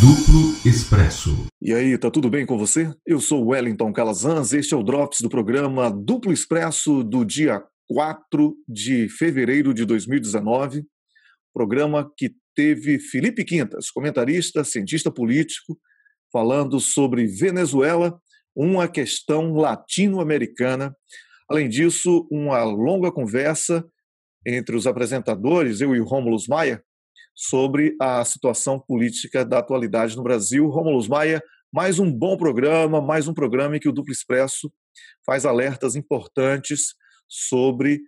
Duplo Expresso. E aí, tá tudo bem com você? Eu sou Wellington Calazans, este é o Drops do programa Duplo Expresso do dia 4 de fevereiro de 2019. Programa que teve Felipe Quintas, comentarista, cientista político, falando sobre Venezuela, uma questão latino-americana. Além disso, uma longa conversa entre os apresentadores, eu e o Romulus Maia, sobre a situação política da atualidade no Brasil. Romulus Maia, mais um bom programa, mais um programa em que o Duplo Expresso faz alertas importantes sobre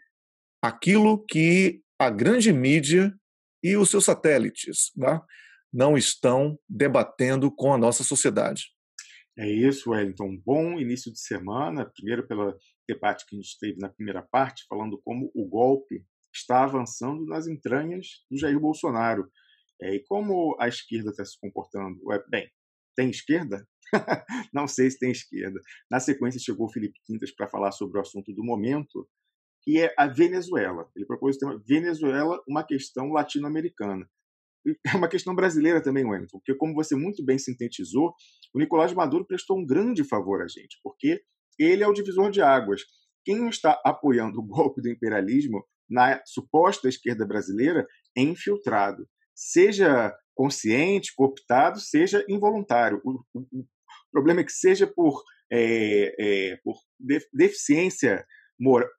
aquilo que a grande mídia e os seus satélites tá? não estão debatendo com a nossa sociedade. É isso, Wellington. Bom início de semana. Primeiro, pelo debate que a gente teve na primeira parte, falando como o golpe está avançando nas entranhas do Jair Bolsonaro. É, e como a esquerda está se comportando? Ué, bem, tem esquerda? Não sei se tem esquerda. Na sequência, chegou o Felipe Quintas para falar sobre o assunto do momento, que é a Venezuela. Ele propôs o tema Venezuela, uma questão latino-americana. É uma questão brasileira também, Wellington, porque, como você muito bem sintetizou, o Nicolás Maduro prestou um grande favor a gente, porque ele é o divisor de águas. Quem está apoiando o golpe do imperialismo na suposta esquerda brasileira é infiltrado, seja consciente, cooptado, seja involuntário. O, o, o problema é que seja por, é, é, por deficiência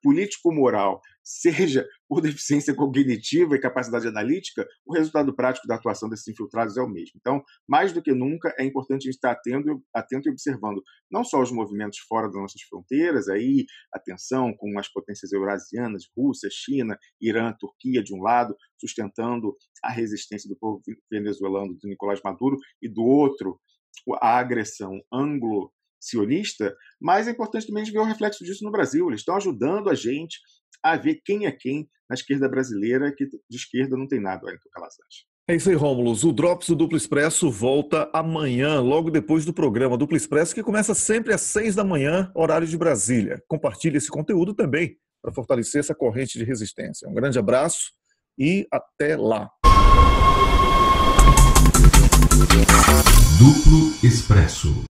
político-moral, seja por deficiência cognitiva e capacidade analítica, o resultado prático da atuação desses infiltrados é o mesmo. Então, mais do que nunca, é importante a gente estar atento, atento e observando não só os movimentos fora das nossas fronteiras, aí a tensão com as potências eurasianas, Rússia, China, Irã, Turquia, de um lado, sustentando a resistência do povo venezuelano, do Nicolás Maduro, e do outro, a agressão anglo sionista, mas é importante também a gente ver o reflexo disso no Brasil. Eles estão ajudando a gente a ver quem é quem na esquerda brasileira, que de esquerda não tem nada, Wellington Calazans. É isso aí, Rômulo. O Drops do Duplo Expresso volta amanhã, logo depois do programa Duplo Expresso, que começa sempre às seis da manhã, horário de Brasília. Compartilhe esse conteúdo também para fortalecer essa corrente de resistência. Um grande abraço e até lá. Duplo Expresso.